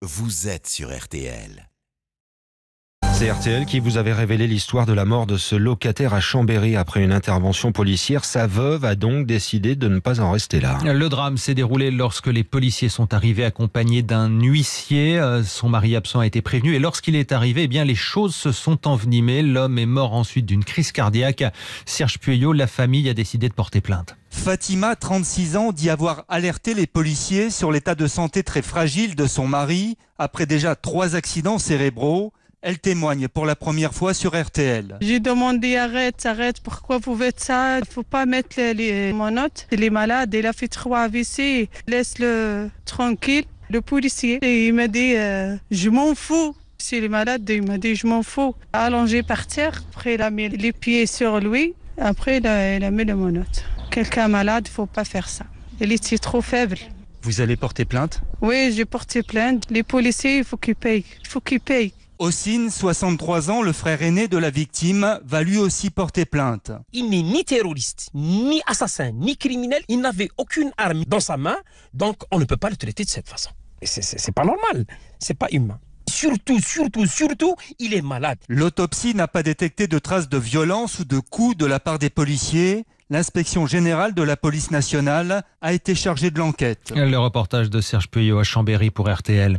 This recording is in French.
Vous êtes sur RTL. C'est RTL qui vous avait révélé l'histoire de la mort de ce locataire à Chambéry après une intervention policière. Sa veuve a donc décidé de ne pas en rester là. Le drame s'est déroulé lorsque les policiers sont arrivés accompagnés d'un huissier. Euh, son mari absent a été prévenu et lorsqu'il est arrivé, eh bien les choses se sont envenimées. L'homme est mort ensuite d'une crise cardiaque. Serge Pueyo, la famille a décidé de porter plainte. Fatima, 36 ans, dit avoir alerté les policiers sur l'état de santé très fragile de son mari après déjà trois accidents cérébraux. Elle témoigne pour la première fois sur RTL. J'ai demandé arrête, arrête, pourquoi vous faites ça Il faut pas mettre les, monottes. Il est malade, il a fait trois AVC, laisse-le tranquille. Le policier, et il m'a dit euh, je m'en fous. il est malade, il m'a dit je m'en fous. Allongé par terre, après il a mis les pieds sur lui, après il a, il a mis les monotes quelqu'un malade, il faut pas faire ça. Il était trop faible. Vous allez porter plainte Oui, j'ai porté plainte. Les policiers, il faut qu'ils payent. Il faut qu'ils payent. Ossine, 63 ans, le frère aîné de la victime, va lui aussi porter plainte. Il n'est ni terroriste, ni assassin, ni criminel. Il n'avait aucune arme dans sa main, donc on ne peut pas le traiter de cette façon. C'est pas normal, c'est pas humain. Surtout, surtout, surtout, il est malade. L'autopsie n'a pas détecté de traces de violence ou de coups de la part des policiers. L'inspection générale de la police nationale a été chargée de l'enquête. Le reportage de Serge Puyot à Chambéry pour RTL.